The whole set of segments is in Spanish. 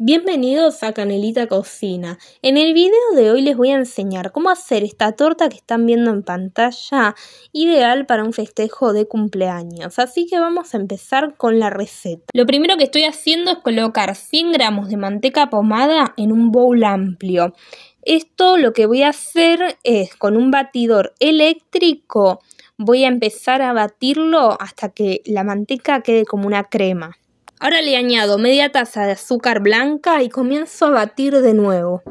Bienvenidos a Canelita Cocina. En el video de hoy les voy a enseñar cómo hacer esta torta que están viendo en pantalla, ideal para un festejo de cumpleaños. Así que vamos a empezar con la receta. Lo primero que estoy haciendo es colocar 100 gramos de manteca pomada en un bowl amplio. Esto lo que voy a hacer es con un batidor eléctrico voy a empezar a batirlo hasta que la manteca quede como una crema. Ahora le añado media taza de azúcar blanca y comienzo a batir de nuevo.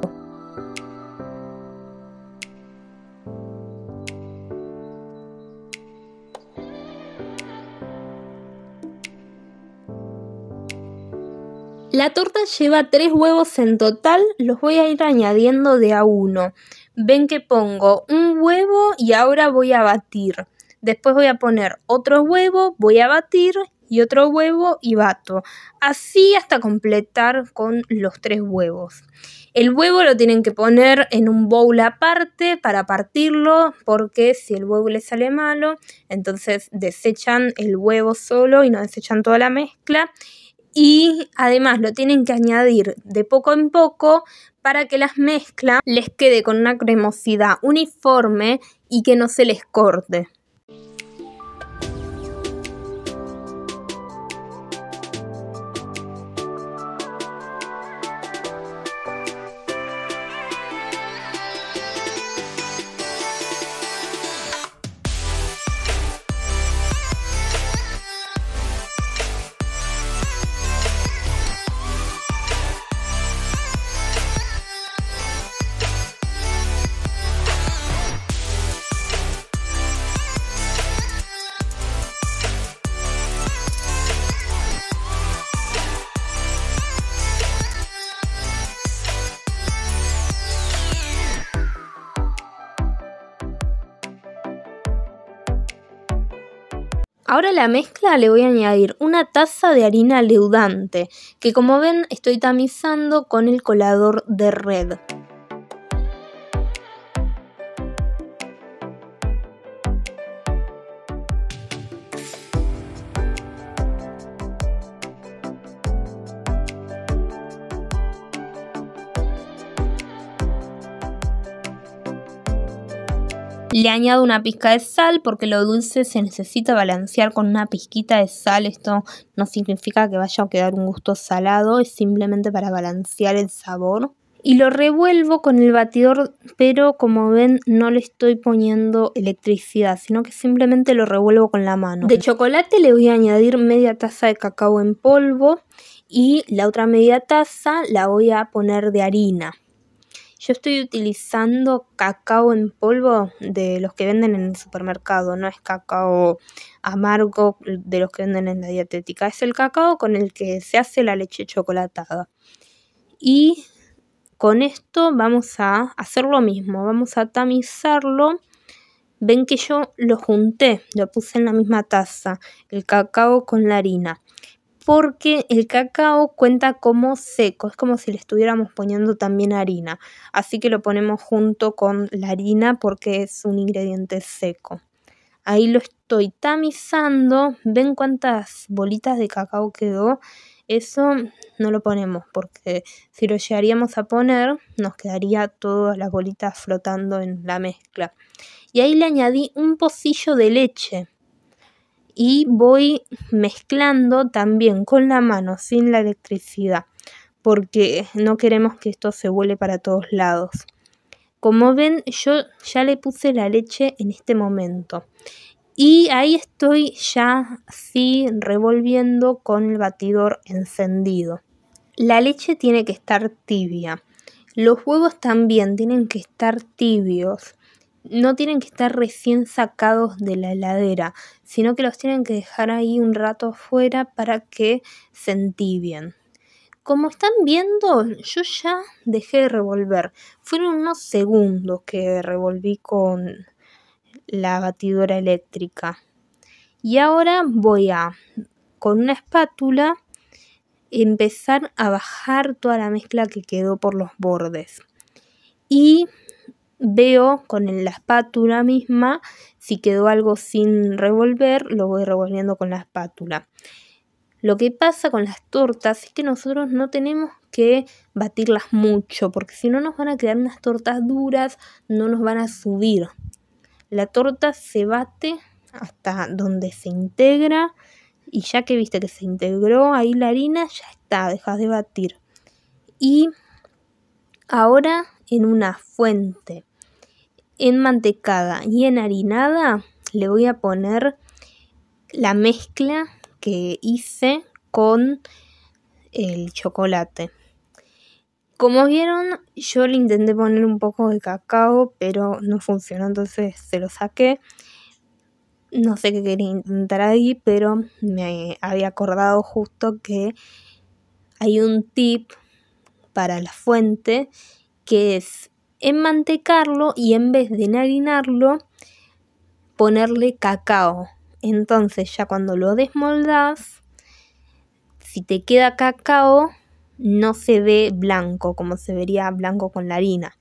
La torta lleva tres huevos en total, los voy a ir añadiendo de a uno. Ven que pongo un huevo y ahora voy a batir. Después voy a poner otro huevo, voy a batir y otro huevo y bato. Así hasta completar con los tres huevos. El huevo lo tienen que poner en un bowl aparte para partirlo porque si el huevo le sale malo, entonces desechan el huevo solo y no desechan toda la mezcla. Y además lo tienen que añadir de poco en poco para que las mezclas les quede con una cremosidad uniforme y que no se les corte. Ahora a la mezcla le voy a añadir una taza de harina leudante, que como ven estoy tamizando con el colador de red. Le añado una pizca de sal porque lo dulce se necesita balancear con una pizquita de sal. Esto no significa que vaya a quedar un gusto salado, es simplemente para balancear el sabor. Y lo revuelvo con el batidor, pero como ven no le estoy poniendo electricidad, sino que simplemente lo revuelvo con la mano. De chocolate le voy a añadir media taza de cacao en polvo y la otra media taza la voy a poner de harina. Yo estoy utilizando cacao en polvo de los que venden en el supermercado, no es cacao amargo de los que venden en la dietética, es el cacao con el que se hace la leche chocolatada. Y con esto vamos a hacer lo mismo, vamos a tamizarlo. Ven que yo lo junté, lo puse en la misma taza, el cacao con la harina porque el cacao cuenta como seco, es como si le estuviéramos poniendo también harina, así que lo ponemos junto con la harina porque es un ingrediente seco. Ahí lo estoy tamizando, ven cuántas bolitas de cacao quedó, eso no lo ponemos porque si lo llegaríamos a poner nos quedaría todas las bolitas flotando en la mezcla. Y ahí le añadí un pocillo de leche, y voy mezclando también con la mano sin la electricidad porque no queremos que esto se vuele para todos lados. Como ven, yo ya le puse la leche en este momento. Y ahí estoy ya sí revolviendo con el batidor encendido. La leche tiene que estar tibia. Los huevos también tienen que estar tibios no tienen que estar recién sacados de la heladera, sino que los tienen que dejar ahí un rato afuera para que se entibien. Como están viendo, yo ya dejé de revolver. Fueron unos segundos que revolví con la batidora eléctrica. Y ahora voy a, con una espátula, empezar a bajar toda la mezcla que quedó por los bordes. Y veo con la espátula misma si quedó algo sin revolver, lo voy revolviendo con la espátula. Lo que pasa con las tortas es que nosotros no tenemos que batirlas mucho, porque si no nos van a quedar unas tortas duras, no nos van a subir. La torta se bate hasta donde se integra y ya que viste que se integró ahí la harina, ya está, dejas de batir. Y ahora en una fuente en mantecada y en harinada le voy a poner la mezcla que hice con el chocolate. Como vieron, yo le intenté poner un poco de cacao, pero no funcionó, entonces se lo saqué. No sé qué quería intentar ahí, pero me había acordado justo que hay un tip para la fuente que es enmantecarlo y en vez de enharinarlo, ponerle cacao. Entonces ya cuando lo desmoldas si te queda cacao, no se ve blanco como se vería blanco con la harina.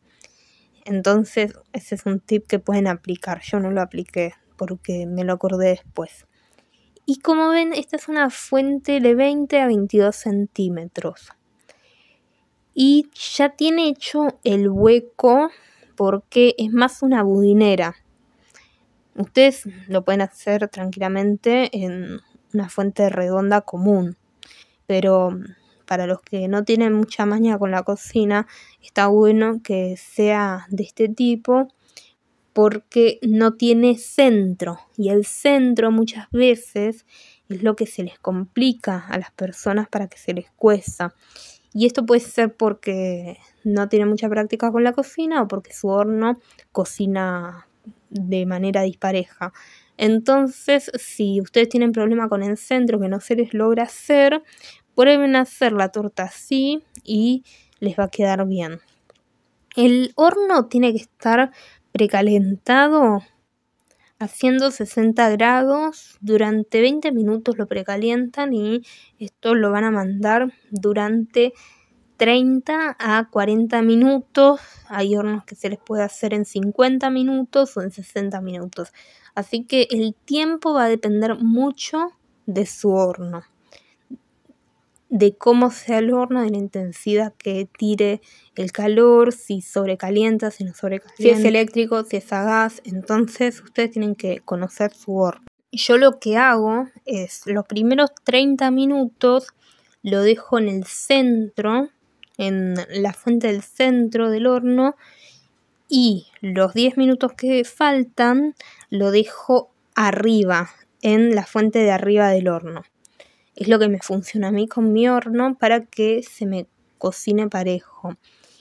Entonces ese es un tip que pueden aplicar. Yo no lo apliqué porque me lo acordé después. Y como ven, esta es una fuente de 20 a 22 centímetros y ya tiene hecho el hueco porque es más una budinera. Ustedes lo pueden hacer tranquilamente en una fuente redonda común, pero mm, para los que no tienen mucha maña con la cocina, está bueno que sea de este tipo porque no tiene centro y el centro muchas veces es lo que se les complica a las personas para que se les cueza y esto puede ser porque no tiene mucha práctica con la cocina o porque su horno cocina de manera dispareja. Entonces, si ustedes tienen problema con el centro que no se les logra hacer, pueden hacer la torta así y les va a quedar bien. El horno tiene que estar precalentado haciendo 60 grados durante 20 minutos lo precalientan y esto lo van a mandar durante 30 a 40 minutos. Hay hornos que se les puede hacer en 50 minutos o en 60 minutos. Así que el tiempo va a depender mucho de su horno de cómo sea el horno, de la intensidad que tire el calor, si sobrecalienta, si no sobrecalienta, si es eléctrico, si es a gas. Entonces ustedes tienen que conocer su horno. Yo lo que hago es los primeros 30 minutos lo dejo en el centro, en la fuente del centro del horno y los 10 minutos que faltan lo dejo arriba, en la fuente de arriba del horno es lo que me funciona a mí con mi horno para que se me cocine parejo.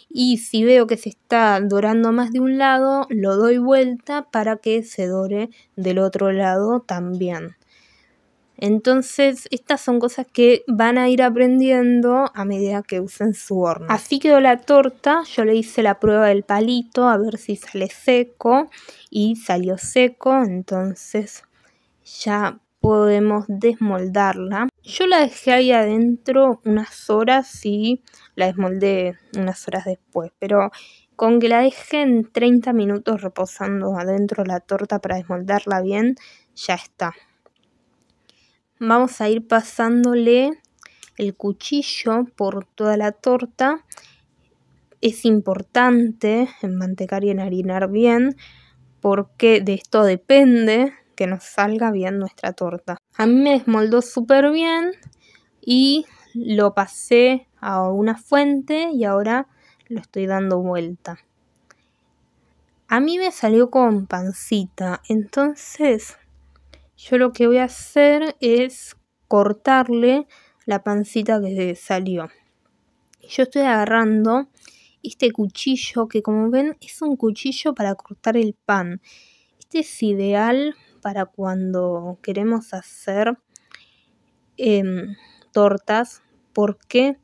Y si veo que se está dorando más de un lado, lo doy vuelta para que se dore del otro lado también. Entonces, estas son cosas que van a ir aprendiendo a medida que usen su horno. Así quedó la torta, yo le hice la prueba del palito a ver si sale seco y salió seco, entonces ya podemos desmoldarla. Yo la dejé ahí adentro unas horas y la desmoldé unas horas después, pero con que la dejen 30 minutos reposando adentro la torta para desmoldarla bien, ya está. Vamos a ir pasándole el cuchillo por toda la torta. Es importante en mantecar y enharinar bien porque de esto depende nos salga bien nuestra torta. A mí me desmoldó súper bien y lo pasé a una fuente y ahora lo estoy dando vuelta. A mí me salió con pancita, entonces yo lo que voy a hacer es cortarle la pancita que salió. Yo estoy agarrando este cuchillo que como ven es un cuchillo para cortar el pan. Este es ideal para cuando queremos hacer em, tortas porque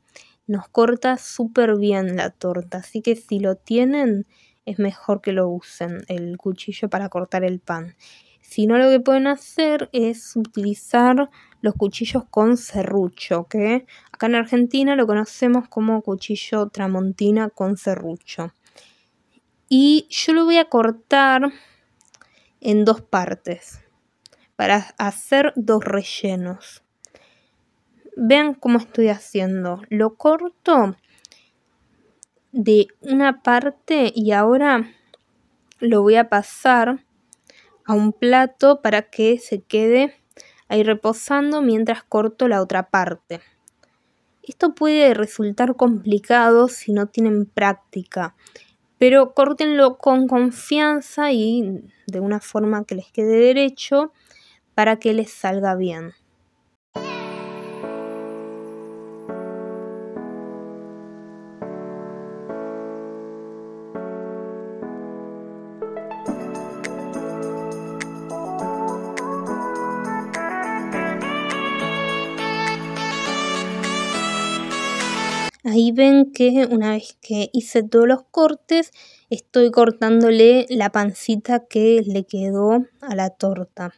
nos corta súper bien la torta. Así que si lo tienen, es mejor que lo usen, el cuchillo para cortar el pan. Si no, lo que pueden hacer es utilizar los cuchillos con serrucho, que acá en Argentina lo conocemos como cuchillo tramontina con serrucho. Y yo lo voy a cortar en dos partes para hacer dos rellenos. Vean cómo estoy haciendo. Lo corto de una parte y ahora lo voy a pasar a un plato para que se quede ahí reposando mientras corto la otra parte. Esto puede resultar complicado si no tienen práctica pero córtenlo con confianza y de una forma que les quede derecho para que les salga bien. Ahí ven que una vez que hice todos los cortes, estoy cortándole la pancita que le quedó a la torta.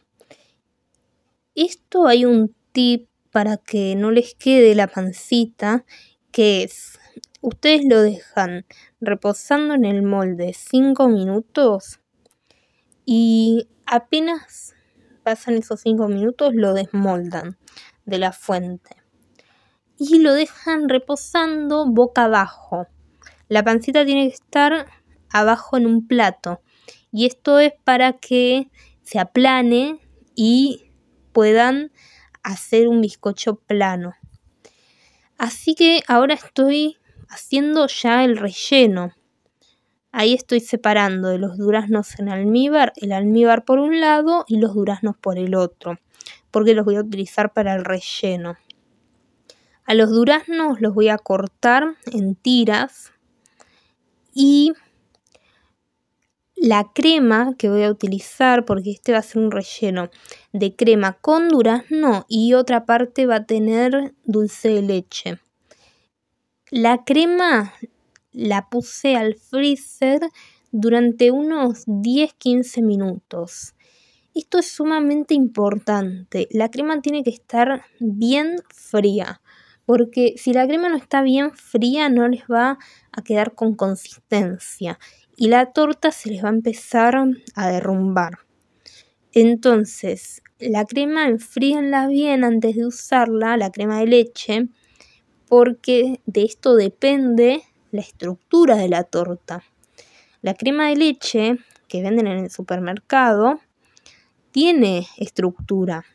Esto hay un tip para que no les quede la pancita, que es, ustedes lo dejan reposando en el molde 5 minutos y apenas pasan esos 5 minutos lo desmoldan de la fuente y lo dejan reposando boca abajo. La pancita tiene que estar abajo en un plato y esto es para que se aplane y puedan hacer un bizcocho plano. Así que ahora estoy haciendo ya el relleno. Ahí estoy separando de los duraznos en almíbar, el almíbar por un lado y los duraznos por el otro, porque los voy a utilizar para el relleno. A los duraznos los voy a cortar en tiras y la crema que voy a utilizar, porque este va a ser un relleno de crema con durazno y otra parte va a tener dulce de leche. La crema la puse al freezer durante unos 10-15 minutos. Esto es sumamente importante. La crema tiene que estar bien fría porque si la crema no está bien fría no les va a quedar con consistencia y la torta se les va a empezar a derrumbar. Entonces, la crema enfríenla bien antes de usarla, la crema de leche, porque de esto depende la estructura de la torta. La crema de leche que venden en el supermercado tiene estructura,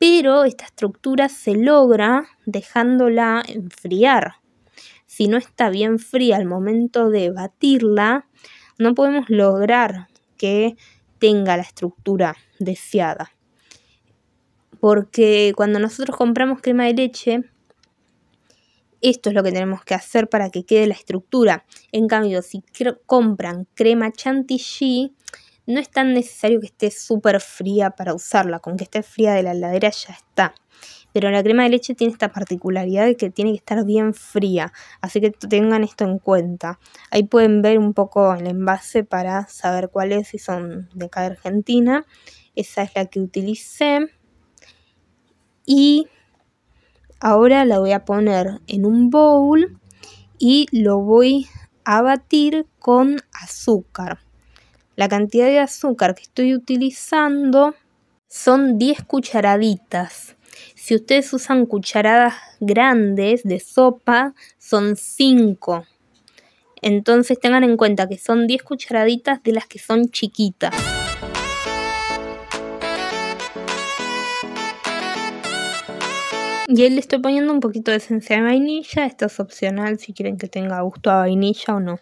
pero esta estructura se logra dejándola enfriar. Si no está bien fría al momento de batirla, no podemos lograr que tenga la estructura deseada. Porque cuando nosotros compramos crema de leche, esto es lo que tenemos que hacer para que quede la estructura. En cambio, si compran crema chantilly, no es tan necesario que esté súper fría para usarla, con que esté fría de la heladera ya está. Pero la crema de leche tiene esta particularidad de que tiene que estar bien fría, así que tengan esto en cuenta. Ahí pueden ver un poco el envase para saber cuáles, si son de acá Argentina. Esa es la que utilicé. Y ahora la voy a poner en un bowl y lo voy a batir con azúcar la cantidad de azúcar que estoy utilizando son 10 cucharaditas. Si ustedes usan cucharadas grandes de sopa, son 5. Entonces tengan en cuenta que son 10 cucharaditas de las que son chiquitas. Y ahí le estoy poniendo un poquito de esencia de vainilla. Esto es opcional si quieren que tenga gusto a vainilla o no.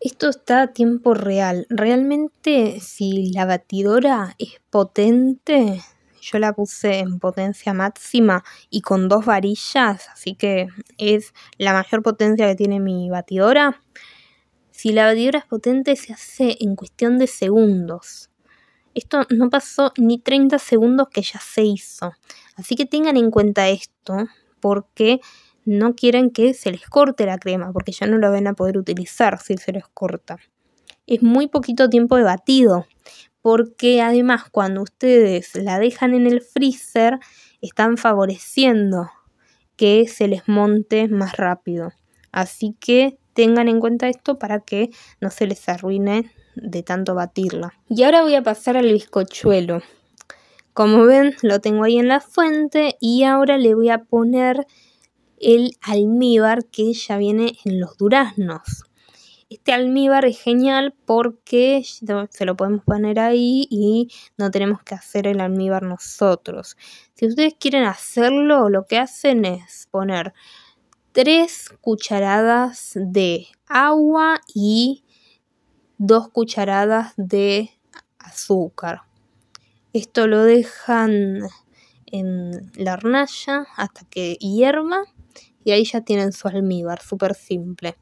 Esto está a tiempo real. Realmente, si la batidora es potente, yo la puse en potencia máxima y con dos varillas, así que es la mayor potencia que tiene mi batidora. Si la batidora es potente, se hace en cuestión de segundos. Esto no pasó ni 30 segundos que ya se hizo. Así que tengan en cuenta esto, porque no quieren que se les corte la crema porque ya no la van a poder utilizar si se les corta. Es muy poquito tiempo de batido porque además cuando ustedes la dejan en el freezer están favoreciendo que se les monte más rápido. Así que tengan en cuenta esto para que no se les arruine de tanto batirla. Y ahora voy a pasar al bizcochuelo. Como ven, lo tengo ahí en la fuente y ahora le voy a poner el almíbar que ya viene en los duraznos. Este almíbar es genial porque se lo podemos poner ahí y no tenemos que hacer el almíbar nosotros. Si ustedes quieren hacerlo, lo que hacen es poner 3 cucharadas de agua y 2 cucharadas de azúcar. Esto lo dejan en la hornalla hasta que hierva y ahí ya tienen su almíbar, súper simple.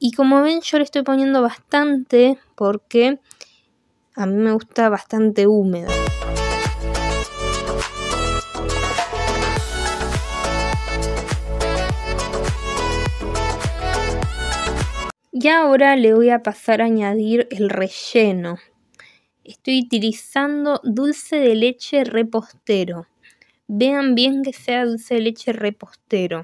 Y como ven yo le estoy poniendo bastante porque a mí me gusta bastante húmeda. Y ahora le voy a pasar a añadir el relleno. Estoy utilizando dulce de leche repostero. Vean bien que sea dulce de leche repostero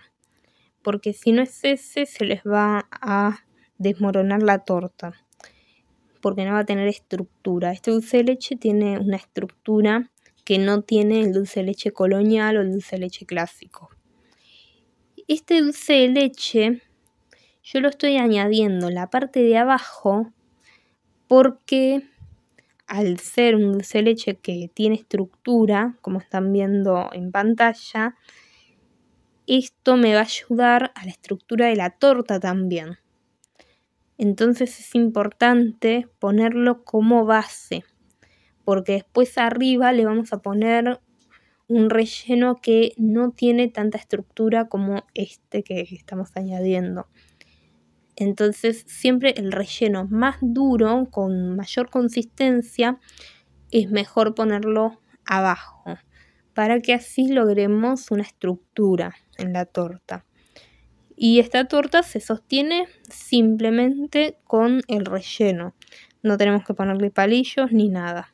porque si no es ese se les va a desmoronar la torta, porque no va a tener estructura. Este dulce de leche tiene una estructura que no tiene el dulce de leche colonial o el dulce de leche clásico. Este dulce de leche yo lo estoy añadiendo en la parte de abajo porque al ser un dulce de leche que tiene estructura, como están viendo en pantalla, esto me va a ayudar a la estructura de la torta también. Entonces es importante ponerlo como base, porque después arriba le vamos a poner un relleno que no tiene tanta estructura como este que estamos añadiendo. Entonces siempre el relleno más duro, con mayor consistencia, es mejor ponerlo abajo, para que así logremos una estructura en la torta. Y esta torta se sostiene simplemente con el relleno. No tenemos que ponerle palillos ni nada.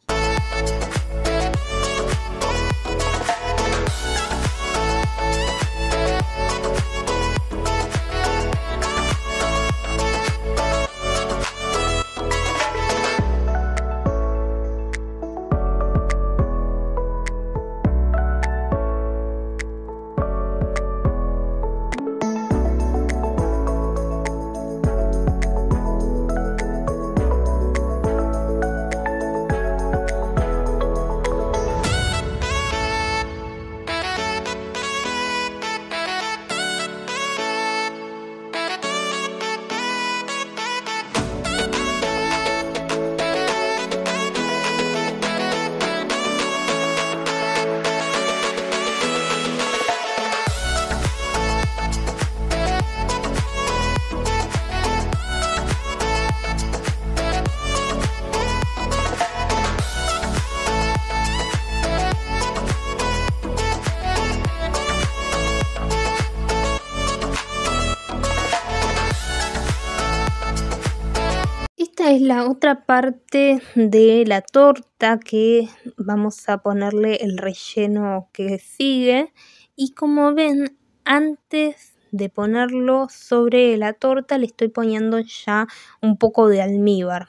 otra parte de la torta que vamos a ponerle el relleno que sigue y como ven antes de ponerlo sobre la torta le estoy poniendo ya un poco de almíbar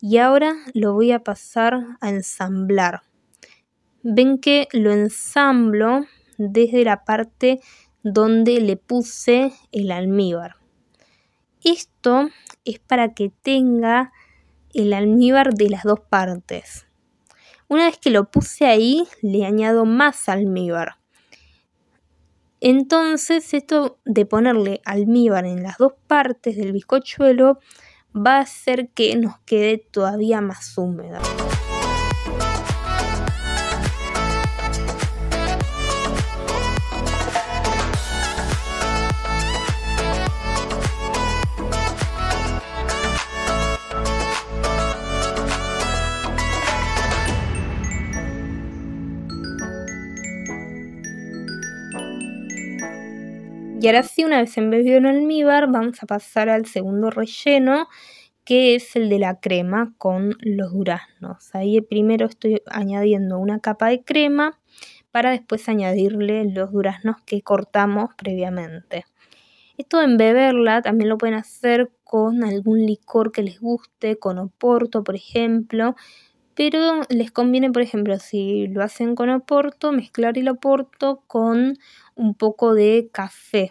y ahora lo voy a pasar a ensamblar ven que lo ensamblo desde la parte donde le puse el almíbar esto es para que tenga el almíbar de las dos partes. Una vez que lo puse ahí, le añado más almíbar. Entonces, esto de ponerle almíbar en las dos partes del bizcochuelo va a hacer que nos quede todavía más húmedo. Y ahora sí, una vez embebido en almíbar, vamos a pasar al segundo relleno, que es el de la crema con los duraznos. Ahí primero estoy añadiendo una capa de crema para después añadirle los duraznos que cortamos previamente. Esto de embeberla también lo pueden hacer con algún licor que les guste, con oporto, por ejemplo pero les conviene, por ejemplo, si lo hacen con oporto, mezclar el oporto con un poco de café.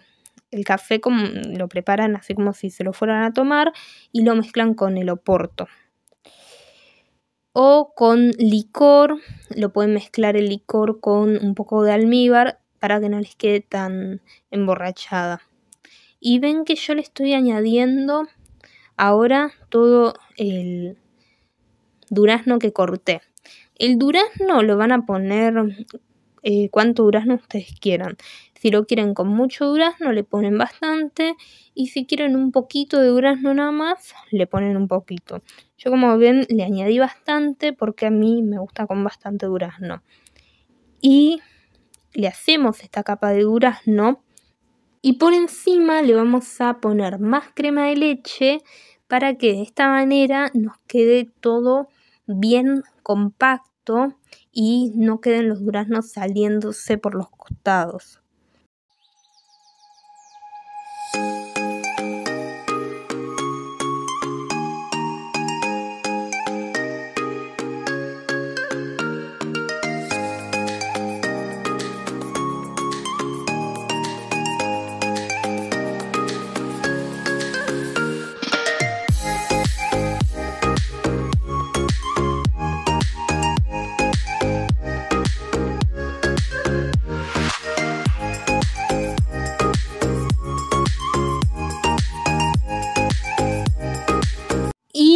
El café lo preparan así como si se lo fueran a tomar y lo mezclan con el oporto. O con licor, lo pueden mezclar el licor con un poco de almíbar para que no les quede tan emborrachada. Y ven que yo le estoy añadiendo ahora todo el, durazno que corté. El durazno lo van a poner eh, cuánto durazno ustedes quieran. Si lo quieren con mucho durazno, le ponen bastante. Y si quieren un poquito de durazno nada más, le ponen un poquito. Yo como ven le añadí bastante porque a mí me gusta con bastante durazno. Y le hacemos esta capa de durazno. Y por encima le vamos a poner más crema de leche para que de esta manera nos quede todo bien compacto y no queden los duraznos saliéndose por los costados.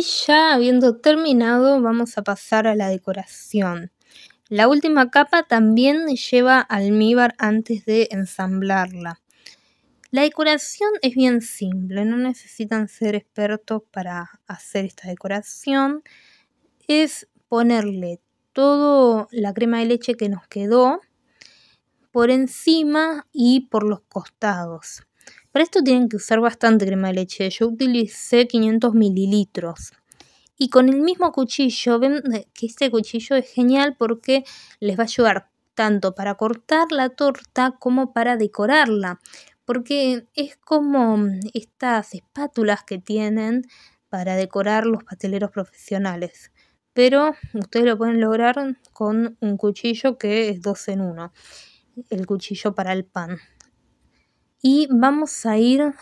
Y ya habiendo terminado, vamos a pasar a la decoración. La última capa también lleva almíbar antes de ensamblarla. La decoración es bien simple, no necesitan ser expertos para hacer esta decoración. Es ponerle toda la crema de leche que nos quedó por encima y por los costados. Para esto tienen que usar bastante crema de leche. Yo utilicé 500 mililitros. Y con el mismo cuchillo, ven eh, que este cuchillo es genial porque les va a ayudar tanto para cortar la torta como para decorarla. Porque es como mm, estas espátulas que tienen para decorar los pasteleros profesionales. Pero ustedes lo pueden lograr con un cuchillo que es dos en uno. El cuchillo para el pan y vamos a ir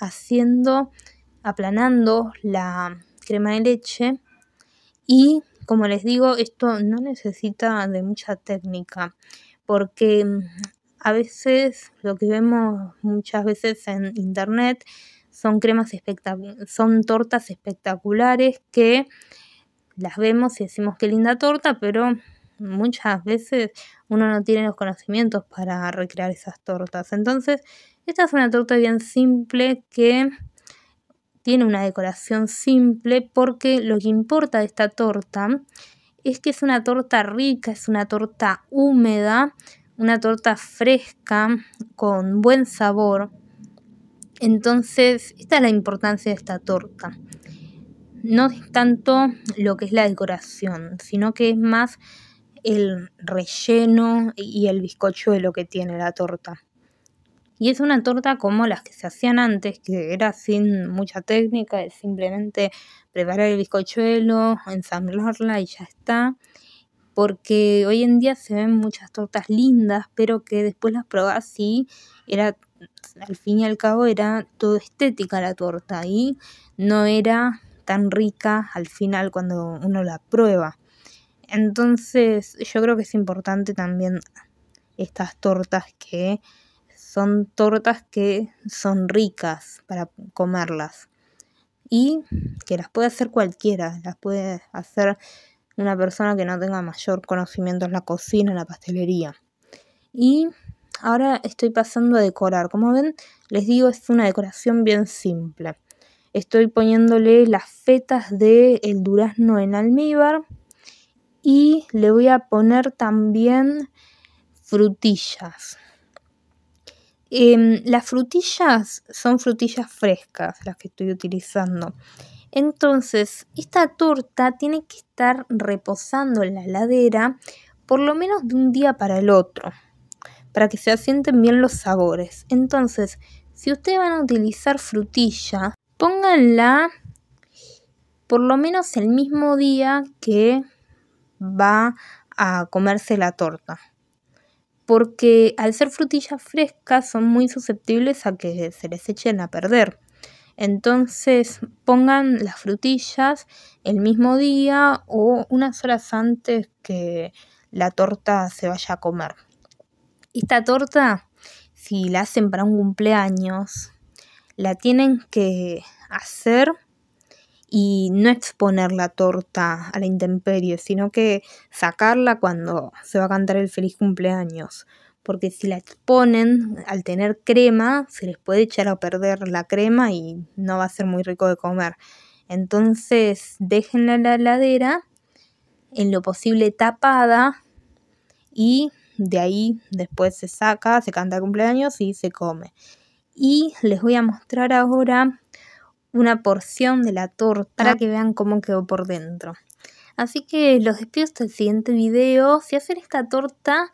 haciendo, aplanando la crema de leche y como les digo, esto no necesita de mucha técnica porque mm, a veces lo que vemos muchas veces en internet son cremas espectaculares, son tortas espectaculares que las vemos y decimos qué linda torta, pero muchas veces uno no tiene los conocimientos para recrear esas tortas. Entonces, esta es una torta bien simple que tiene una decoración simple porque lo que importa de esta torta es que es una torta rica, es una torta húmeda, una torta fresca, con buen sabor. Entonces, esta es la importancia de esta torta. No es tanto lo que es la decoración, sino que es más el relleno y el bizcochuelo que tiene la torta. Y es una torta como las que se hacían antes, que era sin mucha técnica, es simplemente preparar el bizcochuelo, ensamblarla y ya está. Porque hoy en día se ven muchas tortas lindas, pero que después las probás y era, al fin y al cabo era todo estética la torta y no era tan rica al final cuando uno la prueba. Entonces yo creo que es importante también estas tortas que son tortas que son ricas para comerlas y que las puede hacer cualquiera, las puede hacer una persona que no tenga mayor conocimiento en la cocina, en la pastelería. Y ahora estoy pasando a decorar. Como ven, les digo, es una decoración bien simple. Estoy poniéndole las fetas del el durazno en almíbar y le voy a poner también frutillas. Em, las frutillas son frutillas frescas las que estoy utilizando. Entonces, esta torta tiene que estar reposando en la heladera por lo menos de un día para el otro, para que se asienten bien los sabores. Entonces, si ustedes van a utilizar frutilla, pónganla por lo menos el mismo día que va a comerse la torta. Porque al ser frutillas frescas son muy susceptibles a que se les echen a perder. Entonces pongan las frutillas el mismo día o unas horas antes que la torta se vaya a comer. Esta torta, si la hacen para un cumpleaños, la tienen que hacer y no exponer la torta a la intemperie, sino que sacarla cuando se va a cantar el feliz cumpleaños. Porque si la exponen, al tener crema, se les puede echar a perder la crema y no va a ser muy rico de comer. Entonces, déjenla en la heladera, en lo posible tapada, y de ahí después se saca, se canta cumpleaños y se come. Y les voy a mostrar ahora una porción de la torta para que vean cómo quedó por dentro. Así que los despido hasta el siguiente video. Si hacen esta torta,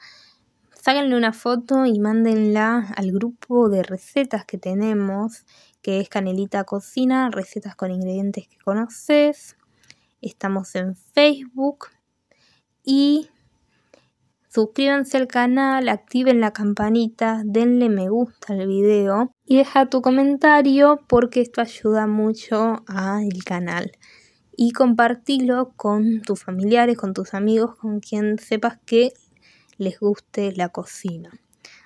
sáquenle una foto y mándenla al grupo de recetas que tenemos, que es Canelita Cocina, recetas con ingredientes que conoces. Estamos en Facebook y suscríbanse al canal, activen la campanita, denle me gusta al video y deja tu comentario porque esto ayuda mucho al canal. Y compartilo con tus familiares, con tus amigos, con quien sepas que les guste la cocina.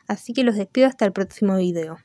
Así que los despido hasta el próximo video.